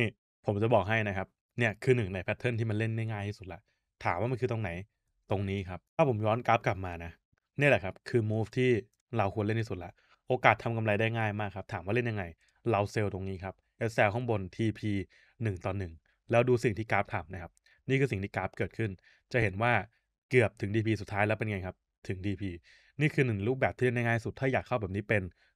นี่ผมจะบอกให้นะครับ เนี่ยคือหนึ่งในแพทเทิร์นที่มันเล่นได้ง่ายที่สุดละ ถามว่ามันคือตรงไหน ตรงนี้ครับ ถ้าผมย้อนกราฟกลับมานะนี่แหละครับ คือ move ที่เราควรเล่นที่สุดละ โอกาสทำกำไรได้ง่ายมากครับ ถามว่าเล่นยังไง เราเซลล์ตรงนี้ครับเล์ข้างบน TP 1ต่อ1แล้วดูสิ่งที่กราฟทำนะครับ นี่คือสิ่งที่กราฟเกิดขึ้น จะเห็นว่าเกือบถึง DP สุดท้ายแล้วเป็นไงครับ ถึง DP นี่คือหนึ่งรูปแบบที่เล่นง่ายสุด ถ้าอยากเข้าแบบนี้เป็น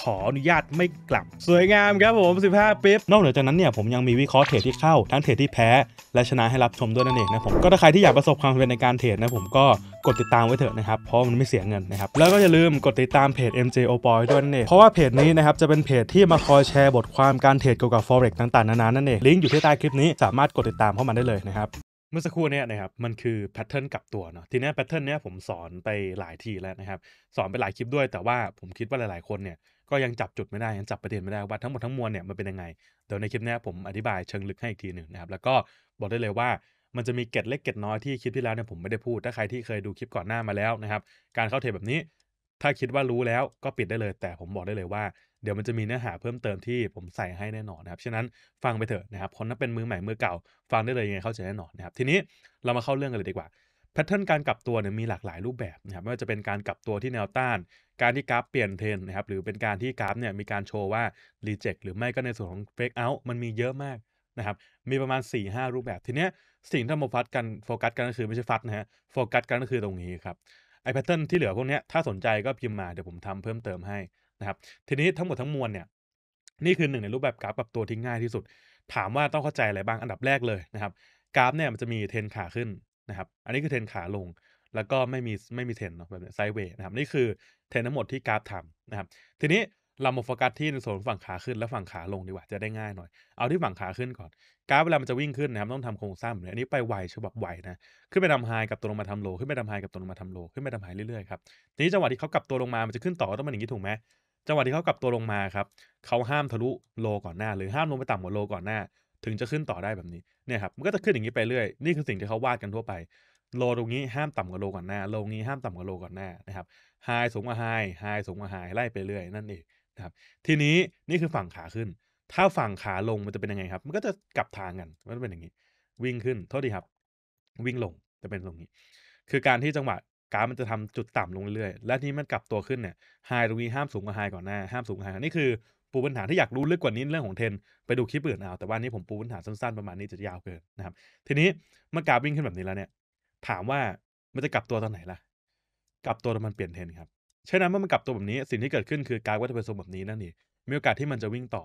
ขออนุญาตไม่กลับสวยงามครับผม 15ปิ๊บนอกเหนือจากนั้นเนี่ยผมยังมีวิเคราะห์เทรดที่เข้าทั้งเทรดที่แพ้ และชนะให้รับชมด้วยนั่นเองนะผม ก็ถ้าใครที่อยากประสบความสำเร็จในการเทรดนะผมก็กดติดตามไว้เถอะนะครับ เพราะมันไม่เสียเงินนะครับ แล้วก็อย่าลืมกดติดตามเพจ MJ o p o y ด้วยนั่นเองเพราะว่าเพจนี้นะครับจะเป็นเพจที่มาคอยแชร์บทความการเทรดเกี่ยวกับ forex ต่าง ๆนานานั่นเองลิงก์อยู่ที่ใต้คลิปนี้สามารถกดติดตามเข้ามาได้เลยนะครับเมื่อสักครู่เนี่ยนะครับมันคือแพทเทิร์นกลับตัวเนาะทีนี้แพทเทิร์นเนี้ยผมสอนไปหลายทีแล้วนะครับสอนไปหลายคลิปด้วย แต่ว่าผมคิดว่าหลายๆคนเนี่ยก็ยังจับจุดไม่ได้ยังจับประเด็นไม่ได้ว่าทั้งหมดทั้งมวลเนี่ยมันเป็นยังไงเดี๋ยวในคลิปนี้ผมอธิบายเชิงลึกให้อีกทีหนึ่งนะครับแล้วก็บอกได้เลยว่ามันจะมีเกตเล็กเกตน้อยที่คลิปที่แล้วเนี่ยผมไม่ได้พูด ถ้าใครที่เคยดูคลิปก่อนหน้ามาแล้วนะครับการเข้าเทรดแบบนี้ ถ้าคิดว่ารู้แล้วก็ปิดได้เลย แต่ผมบอกได้เลยว่าเดี๋ยวมันจะมีเนื้อหาเพิ่มเติมที่ผมใส่ให้แน่นอนนะครับฉะนั้นฟังไปเถอะนะครับคนนั้นเป็นมือใหม่มือเก่า ฟังได้เลยยังไงเข้าใจแน่นอนนะครับทีนี้เรามาเข้าเรื่องกันเลยดีกว่าแพทเทิร์นการกลับตัวเนี่ยมีหลากหลายรูปแบบนะครับไม่ว่าจะเป็นการกลับตัวที่แนวต้าน การที่กราฟ เปลี่ยนเทรนนะครับหรือเป็นการที่กราฟเนี่ยมีการโชว์ว่ารีเจ็คหรือไม่ก็ในส่วนของเฟกเอาท์มันมีเยอะมากนะครับมีประมาณ 4-5 รูปแบบทีเนี้ยสิ่งที่โาฟัสกันโฟกัสกันก็คือไม่ใช่ฟัดนะฮะโฟกัสกันก็คือตรงนี้ครับไอแพทเทิร์นที่เหลือพวกเนี้ยถ้าสนใจก็พิมพ์มาเดี๋ยวผมทำเพิ่มเติมให้นะครับ ทีนี้ทั้งหมดทั้งมวลเนี่ยนี่คือหนึ่งในรูปแบบกราฟปรับตัวที่ง่ายที่สุด ถามว่าต้องเข้าใจอะไรบ้างอันดับแรกเลยนะครับกราฟเนี่ยมันจะมีเทนขาขึ้นนะครับ อันนี้คือเทรนขาลง แล้วก็ไม่มีไม่มีเทรนเนาะแบบไซด์เวย์นะครับ นี่คือเทรนทั้งหมดที่กราฟทำนะครับ ทีนี้เรามาโฟกัสที่ในส่วนฝั่งขาขึ้นและฝั่งขาลงดีกว่าจะได้ง่ายหน่อย เอาที่ฝั่งขาขึ้นก่อน กราฟเวลามันจะวิ่งขึ้นนะครับต้องทำโครงสร้างแบบนี้อันนี้ไปไวฉบับไวนะ ขึ้นไปทำไฮกับตัวลงมาทำโลขึ้นไปทำไฮกับตัวลงมาทำโลขึ้นไปทำไฮเรื่อยๆครับ ทีนี้จังหวะที่เขากลับตัวลงมา มันจะขึ้นต่อต้องเป็นอย่างนี้ถูกไหมจังหวะที่เขากลับตัวลงมาครับเขาห้ามทะลุโลก่อนหน้า หรือห้ามลงไปต่ำกว่าโลก่อนหน้าถึงจะขึ้นต่อได้แบบนี้ เนี่ยครับ มันก็จะขึ้นอย่างนี้ไปเรื่อย นี่คือสิ่งที่เขาวาดกันทั่วไป โลตรงนี้ ห้ามต่ำกว่าโลก่อนหน้า โลนี้ห้ามต่ำกว่าโลก่อนหน้านะครับ ไฮสูงกว่าไฮ ไฮสูงกว่าไฮ ไล่ไปเรื่อย นั่นเองนะครับ ทีนี้นี่คือฝั่งขาขึ้น ถ้าฝั่งขาลงมันจะเป็นยังไงครับ มันก็จะกลับทางกัน มันจะเป็นอย่างนี้ วิ่งขึ้นโทษดีครับ วิ่งลง จะเป็นตรงนี้ คือการที่จังหวะกราฟมันจะทำจุดต่ำลงเรื่อยและที่มันกลับตัวขึ้นเนี่ยไฮตรงนี้ห้ามสูงกว่าไฮก่อนหน้าห้ามสูงกว่าไฮนี่คือปูพื้นฐานที่อยากรู้ลึกกว่านี้เรื่องของเทนไปดูคลิปอื่นเอาแต่ว่านี้ผมปูพื้นฐานสั้นๆประมาณนี้จะยาวเกินนะครับทีนี้เมื่อกราฟวิ่งขึ้นแบบนี้แล้วเนี่ยถามว่ามันจะกลับตัวตอนไหนล่ะกลับตัวมันเปลี่ยนเทนครับช่นั้นเมื่อมันกลับตัวแบบนี้ สิ่งที่เกิดขึ้นคือกราฟก็จะเป็นท์แบบนี้นั่นเองมีโอกาสที่มันจะวิ่งต่อ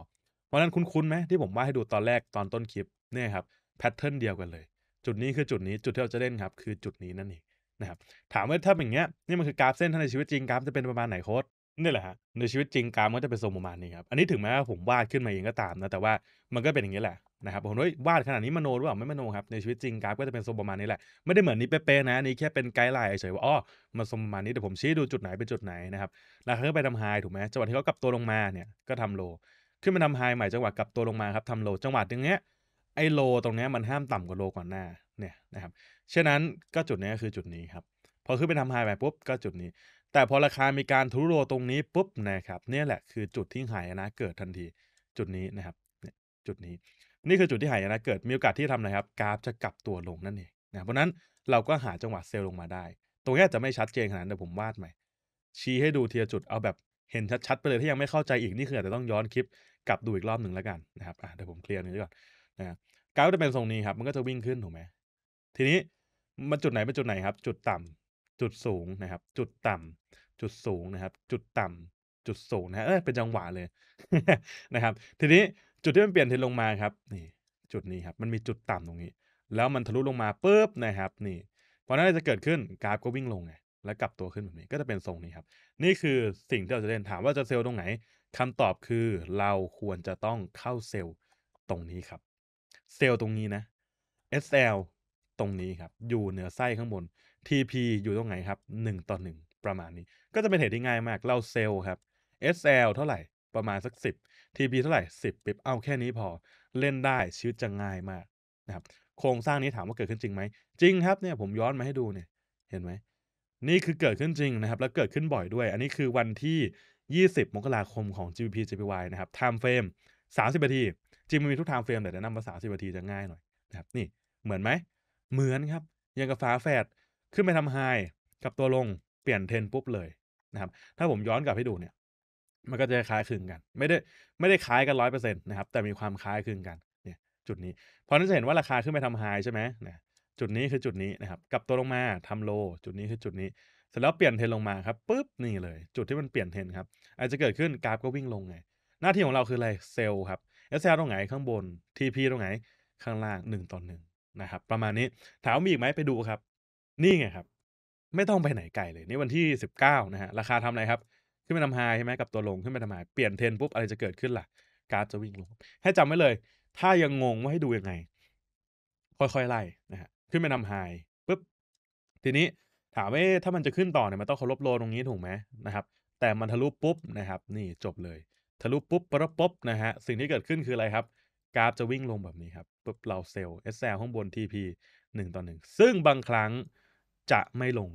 เพราะนั้นคุ้นๆไหมที่ผมว่าให้ดูตอนแรกตอนต้นคลิปเนี่ยครับแพทเทิร์นเดียวกันเลย จุดนี้คือจุดนี้จุดที่เราจะเล่นครับคือจุดนี้นั่นเองนะครับถามว่าถ้าอย่างเงี้ยนี่มันคือกราฟเส้นท้าในชีวิตจริงกราฟจะเป็นประมาณไหนโค้ดนี่แหละฮะในชีวิตจริงกรามก็จะเป็นทรงประมาณนี้ครับอันนี้ถึงแม้ว่าผมวาดขึ้นมาเองก็ตามนะแต่ว่ามันก็เป็นอย่างนี้แหละนะครับผมวยาวาดขนาดนี้มโนหรือเปล่าไม่มโนครับในชีวิตจริงกราฟก็จะเป็นทรงประมาณนี้แหละไม่ได้เหมือนนี้เป๊ะๆนะนี้แค่เป็นไกด์ไลน์เฉยๆว่าอ๋อมันทรงประมาณนี้แต่ผมชี้ดูจุดไหนเป็นจุดไหนนะครับแล้วเขาก็ไปทำไฮถูกไหมจังหวะที่เขากลับตัวลงมาเนี่ยก็ทำโล ขึ้นมาทำไฮใหม่จังหวะกลับตัวลงมาครับทำโล จังหวะตรงเนี้ยไอโล ตรงเนี้ยมันห้ามต่ำกว่าโลก่อนหน้าเนี่ยนะครับฉะนั้นก็จุดนี้คือจุดนี้ครับพอขึ้นไปทำไฮใหม่ปุ๊บ ก็จุดนี้แต่พอราคามีการทุโรตรงนี้ปุ๊บนะครับเนี่ยแหละคือจุดที่หายนะเกิดทันทีจุดนี้นะครับ จุดนี้ นี่คือจุดที่หายนะเกิดมีโอกาสที่ทำอะครับกราฟจะกลับตัวลงนั่นเองนะเพราะนั้นเราก็หาจังหวะเซลล์ลงมาได้ตรงนี้จะไม่ชัดเจนขนาดนั้นแต่ผมวาดใหม่ชี้ให้ดูเทียจุดเอาแบบเห็นชัดๆ ไปเลยถ้ายังไม่เข้าใจอีกนี่คืออาจจะต้องย้อนคลิปกลับดูอีกรอบหนึ่งแล้วกันนะครับเดี๋ยวผมเคลียร์นี้ก่อนนะครับกราฟจะเป็นทรงนี้ครับมันก็จะวิ่งขึ้นถูกไหมทีนี้มันจุดไหนเป็นจุดไหนครับ จุดต่ำจุดสูงนะครับ จุดต่ำ จุดสูงนะครับ จุดต่ำ จุดสูงนะ เออเป็นจังหวะเลยนะครับ ทีนี้จุดที่มันเปลี่ยนทิศลงมาครับ นี่จุดนี้ครับ มันมีจุดต่ำตรงนี้ แล้วมันทะลุลงมาปุ๊บนะครับ นี่เพราะนั้นจะเกิดขึ้นกราฟก็วิ่งลงไง แล้วกลับตัวขึ้นแบบนี้ ก็จะเป็นทรงนี้ครับ นี่คือสิ่งที่เราจะเล่นถามว่าจะเซลล์ตรงไหน คำตอบคือเราควรจะต้องเข้าเซลล์ตรงนี้ครับ เซลล์ตรงนี้นะ SL ตรงนี้ครับ อยู่เหนือไส้ข้างบน TP อยู่ตรงไหนครับ 1 ต่อ 1 ประมาณนี้ ก็จะเป็นเหตุที่ง่ายมาก เราเซลล์ครับ SL เท่าไหร่ประมาณสัก 10 TP เท่าไหร่ 10ปิบเอาแค่นี้พอ เล่นได้ชีวิตจะง่ายมากนะครับ โครงสร้างนี้ถามว่าเกิดขึ้นจริงไหม จริงครับเนี่ยผมย้อนมาให้ดูเนี่ย เห็นไหม นี่คือเกิดขึ้นจริงนะครับ แล้วเกิดขึ้นบ่อยด้วย อันนี้คือวันที่ 20 มกราคมของ g p p GPY นะครับ time frame 30นาที จริงมนมีทุก time frame แต่แนะนำว่า30นาทีจะง่ายหน่อยนะครับ นี่ เหมือนไหม เหมือนครับ ยังกับฟ้าแฝดขึ้นไปทำไฮกับตัวลง เปลี่ยนเทนปุ๊บเลยนะครับ ถ้าผมย้อนกลับให้ดูเนี่ย มันก็จะคล้ายคลึงกัน ไม่ได้ไม่ได้คล้ายกันร้อยเปอร์เซ็นต์นะครับแต่มีความคล้ายคลึงกันเนี่ย จุดนี้เพราะนั้นจะเห็นว่าราคาขึ้นไปทำไฮใช่ไหมเนี่ยจุดนี้คือจุดนี้นะครับกับตัวลงมาทำโล จุดนี้คือจุดนี้ เสร็จแล้วเปลี่ยนเทนลงมาครับปุ๊บนี่เลย จุดที่มันเปลี่ยนเทนครับอาจจะเกิดขึ้นกราฟก็วิ่งลงไง หน้าที่ของเราคืออะไรเซลครับอเซลตรงไหนข้างบน TP ตรงไหนข้างล่าง 1ต่อนงนะครับ ประมาณนี้ถามมีอีกไหมไปดูครับนี่ไงครับ ไม่ต้องไปไหนไกลเลย นี่วันที่ 19นะฮะราคาทำอะไรครับขึ้นไปทำไฮใช่ไหมกับตัวลงขึ้นไปทำไฮเปลี่ยนเทรนปุ๊บอะไรจะเกิดขึ้นล่ะกราฟจะวิ่งลง ให้จำไว้เลย ถ้ายังงงว่าให้ดูยังไง ค่อยๆไล่นะฮะขึ้นไปทำไฮปุ๊บทีนี้ถามว่าถ้ามันจะขึ้นต่อเนี่ยมันต้องเคารพโลตรงนี้ถูกไหมนะครับ แต่มันทะลุปุ๊บนะครับ นี่จบเลย ทะลุปุ๊บปะปุ๊บนะฮะสิ่งที่เกิดขึ้นคืออะไรครับกราฟจะวิ่งลงแบบนี้ครับปุ๊บเราเซลล์อลข้างบน TP 1ต่อ1ซึ่งบางครั้งจะไม่ลง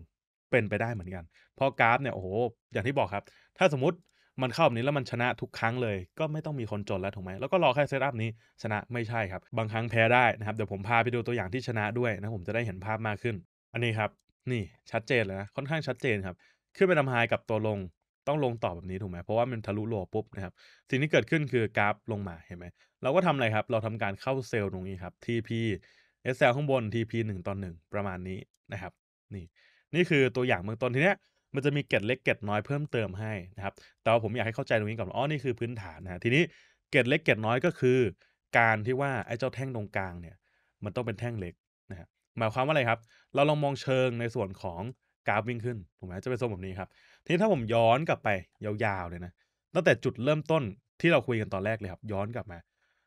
เป็นไปได้เหมือนกันเพราะกราฟเนี่ยโอ้โหอย่างที่บอกครับถ้าสมมติมันเข้าแบบนี้แล้วมันชนะทุกครั้งเลย ก็ไม่ต้องมีคนจนแล้วถูกไหมแล้วก็รอแค่เซตอัพนี้ชนะไม่ใช่ครับบางครั้งแพ้ได้นะครับเดี๋ยวผมพาไปดูตัวอย่างที่ชนะด้วยนะผมจะได้เห็นภาพมากขึ้น อันนี้ครับนี่ชัดเจนเลยนะค่อนข้างชัดเจนครับขึ้นไปทำไฮกับตัวลงต้องลงต่อแบบนี้ถูกไหมเพราะว่ามันทะลุโลปุ๊บนะครับสิ่งที่เกิดขึ้นคือกราฟ ลงมาเห็นไหมเราก็ทำอะไรครับ เราทำการเข้าเซลล์ตรงนี้ครับ TP SL ข้างบน TP 1ต่อ1ประมาณนี้นะครับนี่นี่คือตัวอย่างเบื้องต้นทีเนี้ยมันจะมีเกตเล็กเกตน้อยเพิ่มเติมให้นะครับแต่ว่าผมอยากให้เข้าใจตรงนี้ก่อนอ๋อนี่คือพื้นฐานนะทีนี้เกตเล็กเกตน้อยก็คือการที่ว่าไอ้เจ้าแท่งตรงกลางเนี่ย มันต้องเป็นแท่งเล็กนะฮะหมายความว่าอะไรครับ เราลองมองเชิงในส่วนของกราฟวิ่งขึ้นถูกไหมจะเป็นทรงแบบนี้ครับทีนี้ถ้าผมย้อนกลับไปยาวๆเลยนะตั้งแต่จุดเริ่มต้นที่เราคุยกันตอนแรกเลยครับย้อนกลับมา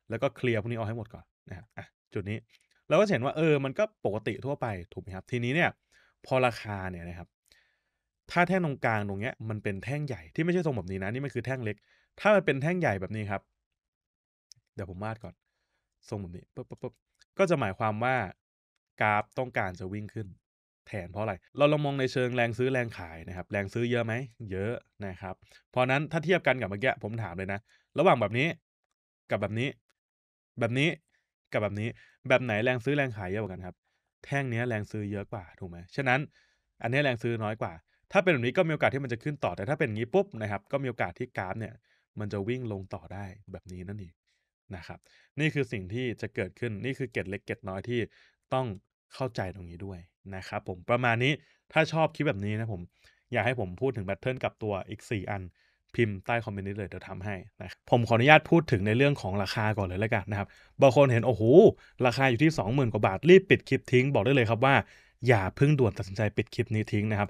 แล้วก็เคลียร์พวกนี้ออกให้หมดก่อนนะฮะจุดนี้เราก็เห็นว่าเออมันก็ปกติทั่วไปถูกไหมครับทีนี้เนี่ยพอราคาเนี่ยนะครับ ถ้าแท่งตรงกลาง ตรงเนี้ย มันเป็นแท่งใหญ่ที่ไม่ใช่ทรงแบบนี้นะนี่มันคือแท่งเล็ก ถ้ามันเป็นแท่งใหญ่แบบนี้ครับ เดี๋ยวผมวาดก่อนทรงแบบนี้ปุ๊บปุ๊บปุ๊บก็จะหมายความว่ากราฟต้องการจะวิ่งขึ้นแทนเพราะอะไร เราลองมองในเชิงแรงซื้อแรงขายนะครับ แรงซื้อเยอะไหมเยอะนะครับ เพราะนั้นถ้าเทียบกันกับเมื่อกี้ผมถามเลยนะ ระหว่างแบบนี้กับแบบนี้ แบบนี้กับแบบนี้แบบไหนแรงซื้อแรงขายเยอะกว่ากันครับแท่งเนี้ยแรงซื้อเยอะกว่าถูกไหมฉะนั้นอันนี้แรงซื้อน้อยกว่า ถ้าเป็นแบบนี้ก็มีโอกาสที่มันจะขึ้นต่อ แต่ถ้าเป็นอย่างนี้ปุ๊บนะครับ ก็มีโอกาสที่กราฟเนี่ยมันจะวิ่งลงต่อได้แบบนี้นั่นเองนะครับ นี่คือสิ่งที่จะเกิดขึ้น นี่คือเกตเล็กเกตน้อยที่ต้องเข้าใจตรงนี้ด้วยนะครับผม ประมาณนี้ ถ้าชอบคลิปแบบนี้นะผม อยากให้ผมพูดถึงแบตเทิร์นกับตัวอีก 4 อันพิมพ์ใต้คอมเมนต์นี้เลยเดี๋ยวทำให้นะผมขออนุญาตพูดถึงในเรื่องของราคาก่อนเลยแล้วกันนะครับ บางคนเห็น โอ้โห ราคาอยู่ที่ 20,000กว่าบาท รีบปิดคลิปทิ้ง บอกได้เลยครับว่าอย่าเพิ่งด่วนตัดสินใจปิดคลิปนี้ทิ้งนะครับ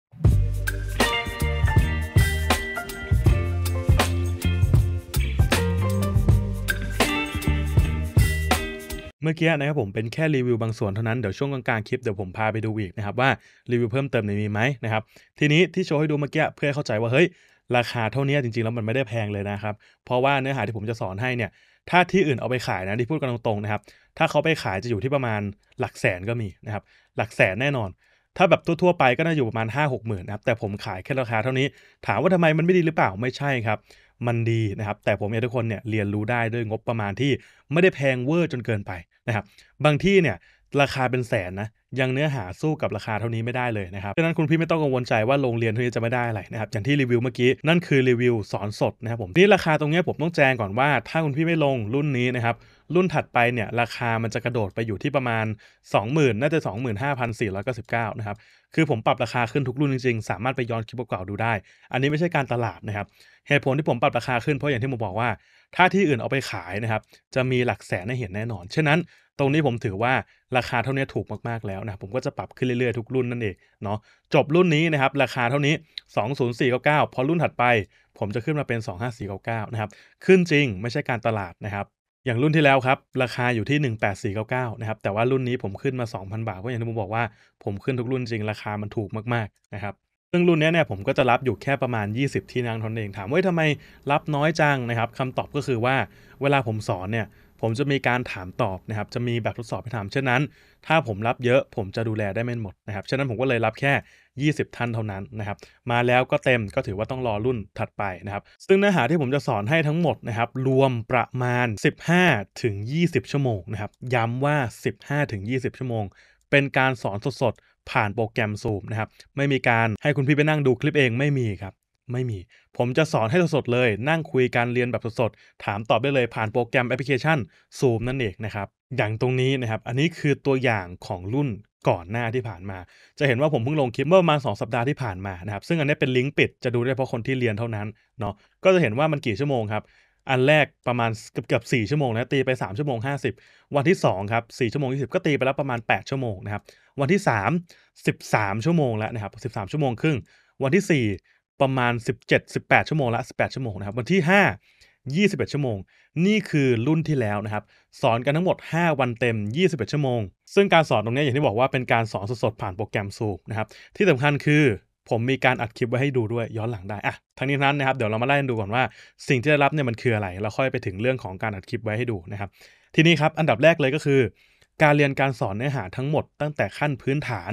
เมื่อกี้นะครับผมเป็นแค่รีวิวบางส่วนเท่านั้นเดี๋ยวช่วงกลางๆคลิปเดี๋ยวผมพาไปดูอีกนะครับว่ารีวิวเพิ่มเติมในมีไหมนะครับทีนี้ที่โชว์ให้ดูเมื่อกี้เพื่อเข้าใจว่าเฮ้ยราคาเท่านี้จริงๆแล้วมันไม่ได้แพงเลยนะครับเพราะว่าเนื้อหาที่ผมจะสอนให้เนี่ยถ้าที่อื่นเอาไปขายนะที่พูดกันตรงๆนะครับถ้าเขาไปขายจะอยู่ที่ประมาณหลักแสนก็มีนะครับหลักแสนแน่นอน ถ้าแบบทั่วๆไปก็น่าอยู่ประมาณ5 6หมื่นนะครับแต่ผมขายแค่ราคาเท่านี้ ถามว่าทำไมมันไม่ดีหรือเปล่าไม่ใช่ครับมันดีนะครับแต่ผมอยากทุกคนเนี่ยเรียนรู้ได้ด้วยงบประมาณที่ไม่ได้แพงเวอร์จนเกินไปนะครับ บางที่เนี่ยราคาเป็นแสนนะยังเนื้อหาสู้กับราคาเท่านี้ไม่ได้เลยนะครับดังนั้นคุณพี่ไม่ต้องกังวลใจว่าโรงเรียนท่นี้จะไม่ได้อะไรนะครับอย่างที่รีวิวเมื่อกี้นั่นคือรีวิวสอนสดนะครับผมนี่ราคาตรงนี้ผมต้องแจ้งก่อนว่าถ้าคุณพี่ไม่ลงรุ่นนี้นะครับรุ่นถัดไปเนี่ยราคามันจะกระโดดไปอยู่ที่ประมาณ 20,000น่าจะ 25,499นะครับคือผมปรับราคาขึ้นทุกรุ่นจริงๆ สามารถไปย้อนคลิปเก่าดูได้ อันนี้ไม่ใช่การตลาดนะครับเหตุผลที่ผมปรับราคาขึ้นเพราะอย่างที่ผมบอกว่า ถ้าที่อื่นเอาไปขายนะครับจะมีหลักแสนให้เห็นแน่นอนฉะนั้นตรงนี้ผมถือว่าราคาเท่านี้ถูกมากๆแล้วนะผมก็จะปรับขึ้นเรื่อยๆทุกรุ่นนั่นเองเนาะจบรุ่นนี้นะครับราคาเท่านี้2 0 4 9าพอรุ่นถัดไป ผมจะขึ้นมาเป็น 25499นะครับขึ้นจริงไม่ใช่การตลาดนะครับอย่างรุ่นที่แล้วครับ ราคาอยู่ที่ 18499นะครับแต่ว่ารุ่นนี้ผมขึ้นมา2,000บาทก็อย่างที่ผมบอกว่าผมขึ้นทุกรุ่นจริงราคามันถูกมากๆนะครับซึ่งรุ่นนี้เนี่ยผมก็จะรับอยู่แค่ประมาณ 20ที่นั่งเท่านั้นเอง ถามว่าทำไมรับน้อยจังนะครับคำตอบก็คือว่าเวลาผมสอนเนี่ยผมจะมีการถามตอบนะครับ จะมีแบบทดสอบให้ถามเช่นนั้น ถ้าผมรับเยอะผมจะดูแลได้ไม่หมดนะครับ ฉะนั้นผมก็เลยรับแค่ 20 ท่านเท่านั้นนะครับ มาแล้วก็เต็มก็ถือว่าต้องรอรุ่นถัดไปนะครับ ซึ่งเนื้อหาที่ผมจะสอนให้ทั้งหมดนะครับ รวมประมาณ 15 ถึง 20 ชั่วโมงนะครับ ย้ำว่า 15 ถึง 20 ชั่วโมง เป็นการสอนสดๆ ผ่านโปรแกรม Zoom นะครับ ไม่มีการให้คุณพี่ไปนั่งดูคลิปเองไม่มีครับไม่มี ผมจะสอนให้สดๆเลย นั่งคุยการเรียนแบบสดๆ ถามตอบได้เลยผ่านโปรแกรมแอปพลิเคชัน Zoom นั่นเองนะครับ อย่างตรงนี้นะครับ อันนี้คือตัวอย่างของรุ่นก่อนหน้าที่ผ่านมา จะเห็นว่าผมเพิ่งลงคลิปเมื่อประมาณ2สัปดาห์ที่ผ่านมานะครับ ซึ่งอันนี้เป็นลิงก์ปิด จะดูได้เพราะคนที่เรียนเท่านั้นเนาะ ก็จะเห็นว่ามันกี่ชั่วโมงครับ อันแรกประมาณเกือบเกือบ4ชั่วโมงนะตีไป3ชั่วโมง50วันที่2ครับ่ชั่วโมง 20 ก็ตีไปแล้วประมาณ 8 ชั่วโมงนะครับ วันที่ 3 13 ชั่วโมงแล้วนะครับ13 ชั่วโมงครึ่งวันที่4ประมาณ17-18 ชั่วโมงละ 18 ชั่วโมงนะครับวันที่ 5 21 ชั่วโมง นี่คือรุ่นที่แล้วนะครับ สอนกันทั้งหมด 5 วันเต็ม 21 ชั่วโมงซึ่งการสอนตรงนี้อย่างที่บอกว่าเป็นการสอนสดๆผ่านโปรแกรมซูมนะครับ ที่สำคัญคือผมมีการอัดคลิปไว้ให้ดูด้วยย้อนหลังได้อะทั้งนี้นั้นนะครับเดี๋ยวเรามาไล่ดูก่อนว่า สิ่งที่ได้รับเนี่ยมันคืออะไรแล้วค่อยไปถึงเรื่องของการอัดคลิปไว้ให้ดูนะครับทีนี้ครับอันดับแรกเลยก็คือ การเรียนการสอนเนื้อหาทั้งหมดตั้งแต่ขั้นพื้นฐาน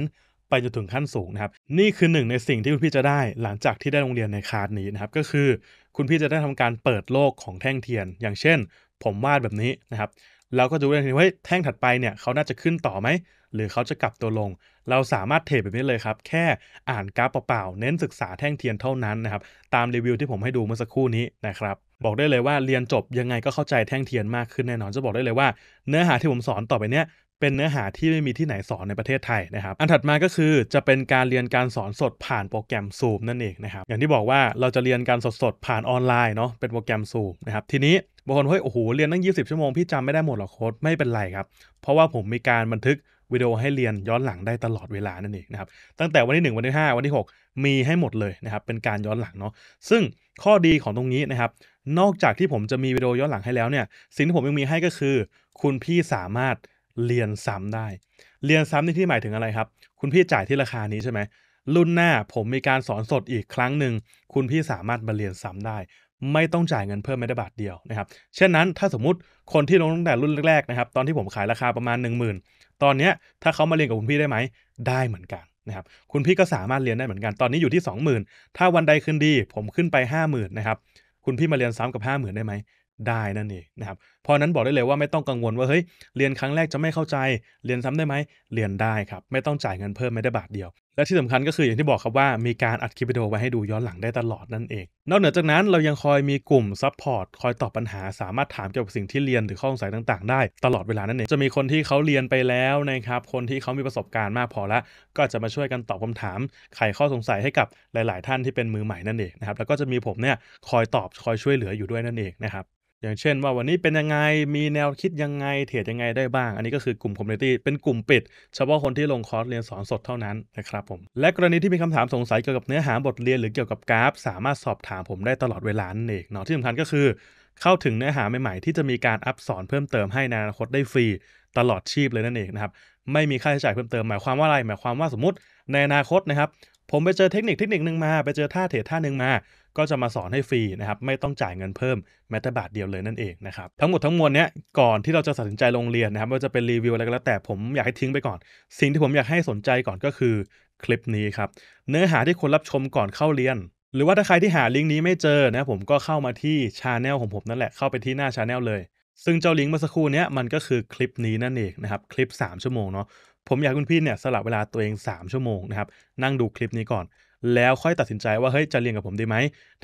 ไปจนถึงขั้นสูงนะครับนี่คือหนึ่งในสิ่งที่คุณพี่จะได้หลังจากที่ได้โรงเรียนในคาดนี้นะครับก็คือคุณพี่จะได้ทำการเปิดโลกของแท่งเทียน อย่างเช่นผมวาดแบบนี้นะครับเราก็จะรู้ได้ทีว่าแท่งถัดไปเนี่ยเขาน่าจะขึ้นต่อไหม หรือเขาจะกลับตัวลง เราสามารถเทรดแบบนี้เลยครับ แค่อ่านกราฟเปล่าๆเน้นศึกษาแท่งเทียนเท่านั้นนะครับตามรีวิวที่ผมให้ดูเมื่อสักครู่นี้นะครับ บอกได้เลยว่าเรียนจบยังไงก็เข้าใจแท่งเทียนมากขึ้นแน่นอนจะบอกได้เลยว่า เนื้อหาที่ผมสอนต่อไปเนี้ยเป็นเนื้อหาที่ไม่มีที่ไหนสอนในประเทศไทยนะครับ อันถัดมาก็คือจะเป็นการเรียนการสอนสดผ่านโปรแกรม Zoom นั่นเองนะครับ อย่างที่บอกว่าเราจะเรียนการสดสดผ่านออนไลน์เนาะ เป็นโปรแกรม Zoom นะครับ ทีนี้บางคนเฮ้ยโอ้โห เรียนตั้ง 20 ชั่วโมง พี่จำไม่ได้หมดหรอกโค้ดไม่เป็นไรครับ เพราะว่าผมมีการบันทึกวิดีโอให้เรียนย้อนหลังได้ตลอดเวลานั่นเองนะครับ ตั้งแต่วันที่1วันที่ 5 วันที่ 6 มีให้หมดเลยนะครับ เป็นการย้อนหลังเนาะ ซึ่งข้อดีของตรงนี้นะครับ นอกจากที่ผมจะมีวิดีโอย้อนหลังให้แล้วเนี่ย สิ่งที่ผมยังมีให้ก็คือ คุณพี่สามารถเรียนซ้ำได้ เรียนซ้ำในที่หมายถึงอะไรครับ คุณพี่จ่ายที่ราคานี้ใช่ไหม รุ่นหน้าผมมีการสอนสดอีกครั้งหนึ่ง คุณพี่สามารถมาเรียนซ้ำได้ ไม่ต้องจ่ายเงินเพิ่มแม้แต่บาทเดียวนะครับ เช่นนั้นถ้าสมมติคนที่ลงตั้งแต่รุ่นแรกๆนะครับ ตอนที่ผมขายราคาประมาณ 1 0,000 ตอนนี้ถ้าเขามาเรียนกับคุณพี่ได้ไหม ได้เหมือนกันนะครับ คุณพี่ก็สามารถเรียนได้เหมือนกัน ตอนนี้อยู่ที่ 20,000 ถ้าวันใดขึ้นดีผมขึ้นไป50,000นะครับ คุณพี่มาเรียนซ้ำกับ50,000ได้ไหมได้นั่นเองนะครับเพราะนั้นบอกได้เลยว่าไม่ต้องกังวลว่าเฮ้ยเรียนครั้งแรกจะไม่เข้าใจเรียนซ้ำได้ไหมเรียนได้ครับไม่ต้องจ่ายเงินเพิ่มไม่ได้บาทเดียวและที่สำคัญก็คืออย่างที่บอกครับว่ามีการอัดคลิปวิดีโอไว้ให้ดูย้อนหลังได้ตลอดนั่นเองนอกเหนือจากนั้นเรายังคอยมีกลุ่มซัพพอร์ตคอยตอบปัญหาสามารถถามเกี่ยวกับสิ่งที่เรียนหรือข้อสงสัยต่างๆได้ ตลอดเวลานั่นเองจะมีคนที่เขาเรียนไปแล้วนะครับคนที่เขามีประสบการณ์มากพอละก็จะมาช่วยกันตอบคำถาม ไขข้อสงสัยให้กับหลาย ๆท่านที่เป็นมือใหม่นั่นเองนะครับแล้วก็จะมีผมเนี่ยคอยตอบคอยช่วยเหลืออยู่ด้วยนั่นเองนะครับอย่างเช่นว่าวันนี้เป็นยังไงมีแนวคิดยังไงเทรดยังไงได้บ้าง อันนี้ก็คือกลุ่มคอมมูนิตี้เป็นกลุ่มปิด เฉพาะคนที่ลงคอร์สเรียนสอนสดเท่านั้นนะครับผม และกรณีที่มีคำถามสงสัยเกี่ยวกับเนื้อหาบทเรียนหรือเกี่ยวกับกราฟ สามารถสอบถามผมได้ตลอดเวลานั่นเองเนาะที่สำคัญก็คือ เข้าถึงเนื้อหาใหม่ๆ ที่จะมีการอัพสอนเพิ่มเติมให้ในอนาคตได้ฟรีตลอดชีพเลยนั่นเองนะครับไม่มีค่าใช้จ่ายเพิ่มเติมหมายความว่าอะไรหมายความว่าสมมติในอนาคตนะครับผมไปเจอเทคนิคเทคนิคหนึ่งมา ไปเจอท่าเทรดท่าหนึ่งมาก็จะมาสอนให้ฟรีนะครับไม่ต้องจ่ายเงินเพิ่มแม้แต่บาทเดียวเลยนั่นเองนะครับทั้งหมดทั้งมวลเนี้ยก่อนที่เราจะตัดสินใจลงเรียนนะครับว่าจะเป็นรีวิวอะไรก็แล้วแต่ผมอยากให้ทิ้งไปก่อน สิ่งที่ผมอยากให้สนใจก่อนก็คือคลิปนี้ครับเนื้อหาที่คนรับชมก่อนเข้าเรียน หรือว่าถ้าใครที่หาลิงก์นี้ไม่เจอนะผมก็เข้ามาที่ชาแนลของผมนั่นแหละเข้าไปที่หน้าชาแนลเลย ซึ่งเจ้าลิงก์เมื่อสักครู่นี้มันก็คือคลิปนี้นั่นเองนะครับคลิป 3 ชั่วโมงเนาะผมอยากคุณพี่เนี่ยสลับเวลาตัวเอง 3 ชั่วโมงนะครับ นั่งดูคลิปนี้ก่อน แล้วค่อยตัดสินใจว่าเฮ้ย จะเรียนกับผมดีไหม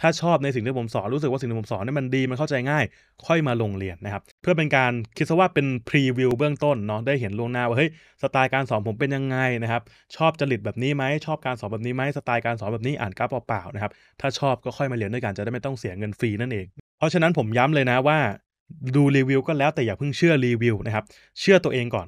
ถ้าชอบในสิ่งที่ผมสอน รู้สึกว่าสิ่งที่ผมสอนนี่มันดี มันเข้าใจง่าย ค่อยมาลงเรียนนะครับ เพื่อเป็นการคิดซะว่าเป็นพรีวิวเบื้องต้นเนาะได้เห็นลงหน้าว่าเฮ้ยสไตล์การสอนผมเป็นยังไงนะครับชอบจริตแบบนี้ไหมชอบการสอนแบบนี้ไหมสไตล์การสอนแบบนี้อ่านกราฟเปล่าๆนะครับถ้าชอบก็ค่อยมาเรียนด้วยกันจะได้ไม่ต้องเสียเงินฟรีนั่นเองเพราะฉะนั้นผมย้ำเลยนะว่า ดูรีวิว ก็แล้วแต่อย่าเพิ่งเชื่อรีวิวนะครับเชื่อตัวเองก่อน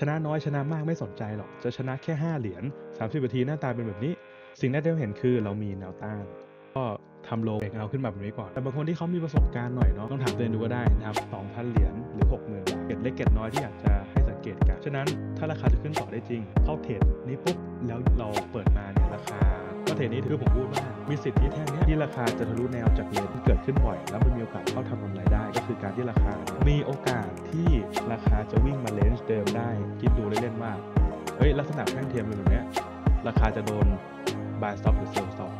ชนะน้อยชนะมากไม่สนใจหรอก จะชนะแค่ 5 เหรียญ30นาทีหน้าตาเป็นแบบนี้ สิ่งแรกที่เราเห็นคือเรามีแนวต้าน ก็ทำโลเบกเอาขึ้นมาแบบนี้ก่อนแต่บางคนที่เขามีประสบการณ์หน่อยเนาะต้องถามตัวเองดูก็ได้นะครับ2,000 เหรียญหรือ 60,000บาทเก็ดเล็กเก็ดน้อยที่อยากจะให้สังเกตกันฉะนั้นถ้าราคาจะขึ้นต่อได้จริงเข้าเทรดนี้ปุ๊บแล้วเราเปิดมาเนี่ยราคาษนี้คือผมพูดว่ามีสิทธิแท่งนี้ที่ราคาจะทะลุแนวจากเหรที่เกิดขึ้นบ่อย แล้วมันมีโอกาสเข้าทำกำไรได้ก็คือการที่ราคามีโอกาสที่ราคาจะวิ่งมาเลนส์เดิมได้คิดดูเล่นๆว่า เฮ้ยลักษณะแท่งเทียมเป็นแบบนี้ราคาจะโดนายสต็อปหรือลล์สต็อป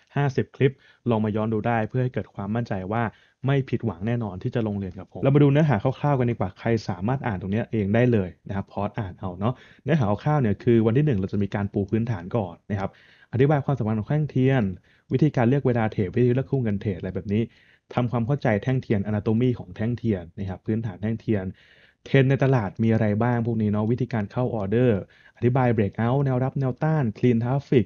50 คลิป ลอง มาย้อนดูได้เพื่อให้เกิดความมั่นใจว่าไม่ผิดหวังแน่นอนที่จะลงเรียนกับผมเรามาดูเนื้อหาคร่าวๆกันดีกว่าใครสามารถอ่านตรงนี้เองได้เลยนะครับพอสอ่านเอา เนาะเนื้อหาคร่าวเนี่ยคือวันที่ 1 เราจะมีการปูพื้นฐานก่อนนะครับอธิบายความสำคัญของแท่งเทียน วิธีการเลือกเวลาเทรดวิธีเลือกคู่กันเทรดอะไรแบบนี้ทำความเข้าใจแท่งเทียนอนาโตมีของแท่งเทียนนะครับพื้นฐานแท่งเทียน เทรนในตลาดมีอะไรบ้างพวกนี้เนาะวิธีการเข้าออเดอร์อธิบายเบรกเอาท์แนวรับแนวต้านคลีนทราฟิก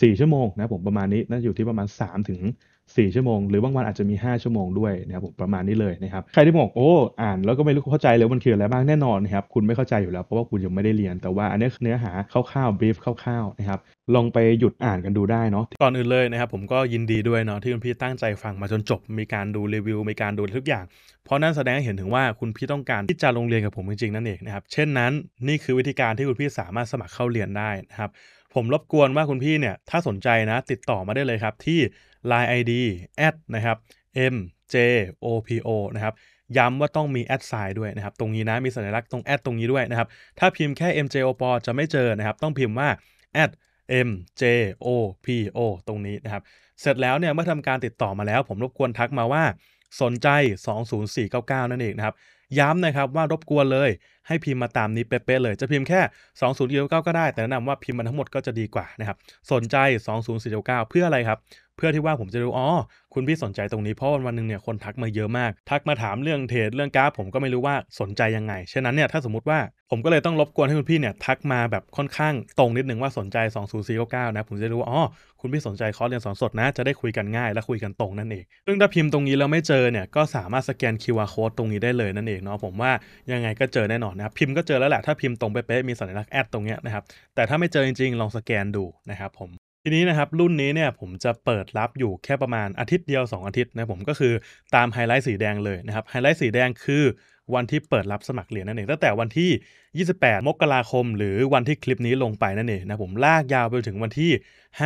สี่ชั่วโมงนะผมประมาณนี้น่าะอยู่ที่ประมาณ3ถึง4ชั่วโมง หรือบางวันอาจจะมี 5 ชั่วโมงด้วยนะครับผมประมาณนี้เลยนะครับใครที่บอกโอ้อ่านแล้วก็ไม่รู้เข้าใจเลยมันคืออะไรบ้างแน่นอนนะครับ คุณไม่เข้าใจอยู่แล้วเพราะว่าคุณยังไม่ได้เรียน แต่ว่าอันนี้เนื้อหาคร่าวๆบ i ีฟคร่าวๆนะครับลองไปหยุดอ่านกันดูได้เนาะก่อนอื่นเลยนะครับผมก็ยินดีด้วยเนาะที่คุณพี่ตั้งใจฟังมาจนจบมีการดูรีวิวมีการดูทุกอย่าง เพราะนั่นแสดงให้เห็นถึงว่าคุณพี่ต้องการที่จะลงเรียนกับผมจริงๆ นั่นเองนะครับเช่นนั้น นี่คือวิธีการที่คุณพี่สามารถสมัครเข้าเรียนได้นะครับผมรบกวนว่าคุณพี่เนี่ยถ้าสนใจนะติดต่อมาได้เลยครับ ที่ Line ID แอดนะครับ mjopo นะครับย้ำว่าต้องมีแอดไซด์ด้วยนะครับ ตรงนี้นะ มีสัญลักษณ์ตรงแอดตรงนี้ด้วยนะครับ ถ้าพิมพ์แค่ mjopo จะไม่เจอนะครับ ต้องพิมพ์ว่า a อ mjopo ตรงนี้นะครับ เสร็จแล้วเนี่ยเมื่อทำการติดต่อมาแล้ว ผมรบกวนทักมาว่าสนใจ 20499 นั่นเองนะครับ ย้ำนะครับว่ารบกวนเลยให้พิมพ์มาตามนี้เป๊ะๆเลย จะพิมพ์แค่ 20499ก็ได้ แต่แนะนำว่าพิมพ์มันทั้งหมดก็จะดีกว่านะครับ สนใจ 2 0 4 9 เพื่ออะไรครับ เพื่อที่ว่าผมจะรู้ อ๋อ คุณพี่สนใจตรงนี้ เพราะวันวันหนึ่งเนี่ยคนทักมาเยอะมาก ทักมาถามเรื่องเทรดเรื่องกราฟผมก็ไม่รู้ว่าสนใจยังไง ฉะนั้นเนี่ยถ้าสมมติว่าผมก็เลยต้องรบกวนให้คุณพี่เนี่ยทักมาแบบค่อนข้างตรงนิดนึงว่าสนใจ 20499นะ ผมจะรู้ว่า อ๋อ คุณพี่สนใจคอร์สเรียนสอนสดนะ จะได้คุยกันง่ายและคุยกันตรงนั่นเอง ซึ่งถ้าพิมพ์ตรงนี้แล้วไม่เจอเนี่ยก็สามารถสแกน QR code ตรงนี้ได้เลยนั่นเองเนาะผมว่ายังไงก็เจอแน่นอนนะครับพิมพ์ก็เจอแล้วแหละ ถ้าพิมพ์ตรงเป๊ะมีสัญลักษณ์แอดตรงเนี้ยนะครับแต่ถ้าไม่เจอจริงๆลองสแกนดูนะครับผมทีนี้นะครับ รุ่นนี้เนี่ยผมจะเปิดรับอยู่แค่ประมาณอาทิตย์เดียว 2 อาทิตย์นะผมก็คือตามไฮไลท์สีแดงเลยนะครับไฮไลท์สีแดงคือวันที่เปิดรับสมัครเหรียญนั่นเองตั้งแต่วันที่ 28 มกราคม หรือวันที่คลิปนี้ลงไปนั่นเองนะผมลากยาวไปถึงวันที่ 5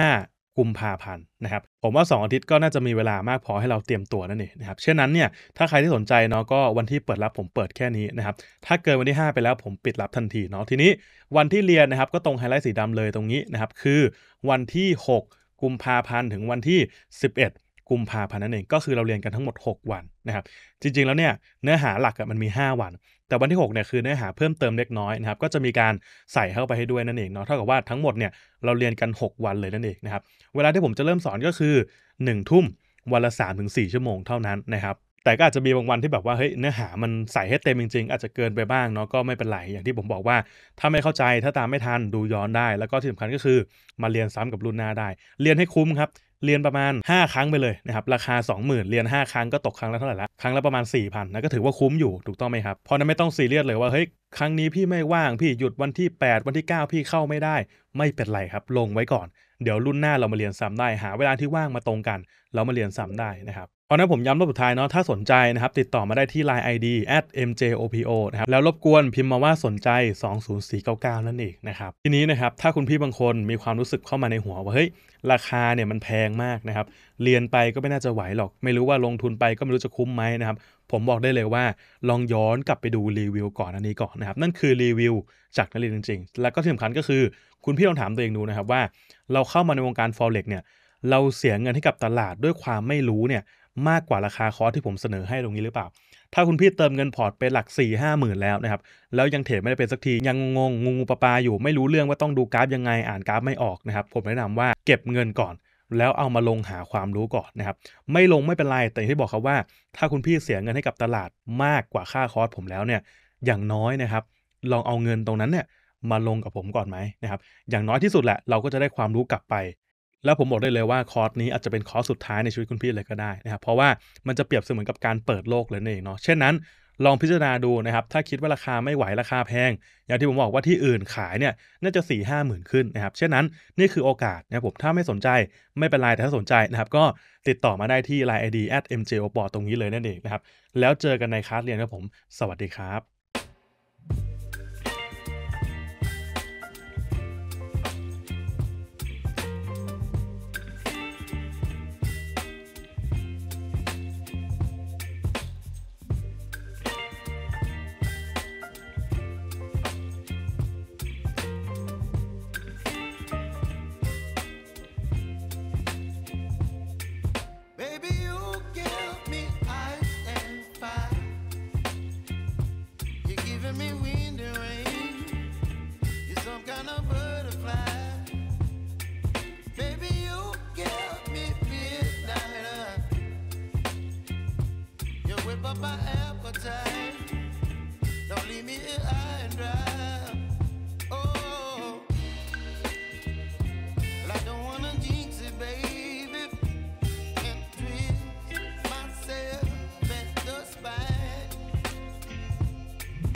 กุมภาพันธ์นะครับผมว่า 2อาทิตย์ก็น่าจะมีเวลามากพอให้เราเตรียมตัวนั่นเองนะครับเช่นนั้นเนี่ยถ้าใครที่สนใจเนาะก็วันที่เปิดรับผมเปิดแค่นี้นะครับถ้าเกินวันที่ 5 ไปแล้วผมปิดรับทันทีเนาะทีนี้วันที่เรียนนะครับก็ตรงไฮไลท์สีดำเลยตรงนี้นะครับคือวันที่ 6 กุมภาพันธ์ถึงวันที่ 11กุมภาพันธ์นั่นเองก็คือเราเรียนกันทั้งหมด 6 วันนะครับ จริง ๆแล้วเนี่ยเนื้อหาหลักมันมี 5 วัน แต่วันที่6เนี่ยคือเนื้อหาเพิ่มเติมเล็กน้อยนะครับ ก็จะมีการใส่เข้าไปให้ด้วยนั่นเองเนาะเท่ากับว่าทั้งหมดเนี่ยเราเรียนกัน 6 วันเลยนั่นเองนะครับ เวลาที่ผมจะเริ่มสอนก็คือ1ทุ่มวันละ3-4ชั่วโมงเท่านั้นนะครับแต่ก็อาจจะมีบางวันที่แบบว่าเฮ้ยเนื้อหามันใส่ให้เต็มจริง ๆ อาจจะเกินไปบ้างเนาะก็ไม่เป็นไรอย่างที่ผมบอกว่า ถ้าไม่เข้าใจถ้าตามไม่ทัน ดูย้อนได้แล้วก็ที่สำคัญก็คือมาเรียนซ้ำกับรุ่นหน้าได้เรียนให้คุ้มครับ เรียนประมาณ 5 ครั้งไปเลยนะครับราคา20,000เรียน 5 ครั้งก็ตกครั้งละเท่าไหร่ละครั้งละประมาณ4,000นะก็ถือว่าคุ้มอยู่ถูกต้องไหมครับเพราะนั้นไม่ต้องซีเรียสเลยว่าเฮ้ยครั้งนี้พี่ไม่ว่างพี่หยุดวันที่8 วันที่ 9 พี่เข้าไม่ได้ไม่เป็นไรครับ ลงไว้ก่อน เดี๋ยวรุ่นหน้าเรามาเรียนซ้ำได้หา เวลาที่ว่างมาตรงกัน เรามาเรียนซ้ำได้นะครับเอานนผมย้ำรอบสุดท้ายเนาะ ถ้าสนใจนะครับติดต่อมาได้ที่ Line ID at mjopo นะครับ แล้วรบกวนพิมพ์มาว่าสนใจ 20499 นั่นเองนะครับ ทีนี้นะครับ ถ้าคุณพี่บางคนมีความรู้สึกเข้ามาในหัวว่า เฮ้ย ราคาเนี่ยมันแพงมากนะครับ เรียนไปก็ไม่น่าจะไหวหรอก ไม่รู้ว่าลงทุนไปก็ไม่รู้จะคุ้มไหมนะครับ ผมบอกได้เลยว่า ลองย้อนกลับไปดูรีวิวก่อนอันนี้ก่อนนะครับ นั่นคือรีวิว จากนักเรียนจริงๆ แล้วก็ที่สำคัญก็คือ คุณพี่ลองถามตัวเองดูนะครับว่า เราเข้ามาในวงการ forex เนี่ยเราเสียเงินให้กับตลาดด้วยความไม่รู้เนี่ยมากกว่าราคาคอร์สที่ผมเสนอให้ตรงนี้หรือเปล่า ถ้าคุณพี่เติมเงินพอร์ตไปหลัก4ี่ห้าหมื่นแล้วนะครับ แล้วยังเทรดไม่ได้เป็นสักที ยังงงงูปลาอยู่ไม่รู้เรื่องว่าต้องดูกราฟยังไงอ่านกราฟไม่ออกนะครับผมแนะนำว่าเก็บเงินก่อนแล้วเอามาลงหาความรู้ก่อนนะครับไม่ลงไม่เป็นไรแต่ที่บอกครับว่า ถ้าคุณพี่เสียเงินให้กับตลาดมากกว่าค่าคอร์สผมแล้วเนี่ยอย่างน้อยนะครับลองเอาเงินตรงนั้นเนี่ยมาลงกับผมก่อนไหมนะครับอย่างน้อยที่สุดแหละเราก็จะได้ความรู้กลับไปแล้วผมบอกได้เลยว่าคอร์สนี้อาจจะเป็นคอร์สสุดท้ายในชีวิตคุณพี่เลยก็ได้นะครับเพราะว่ามันจะเปรียบเสมือนกับการเปิดโลกเลยนั่นเองเนาะเช่นนั้นลองพิจารณาดูนะครับถ้าคิดว่าราคาไม่ไหวราคาแพงอย่างที่ผมบอกว่าที่อื่นขายเนี่ยน่าจะ4ี่ห้าหมื่นขึ้นนะครับเช่นนั้นนี่คือโอกาสนะครับผมถ้าไม่สนใจไม่เป็นไรแต่ถ้าสนใจนะครับก็ติดต่อมาได้ที่ Line ID at mjoport ตรงนี้เลยนั่นเองนะครับแล้วเจอกันในคลาสเรียนครับผม สวัสดีครับ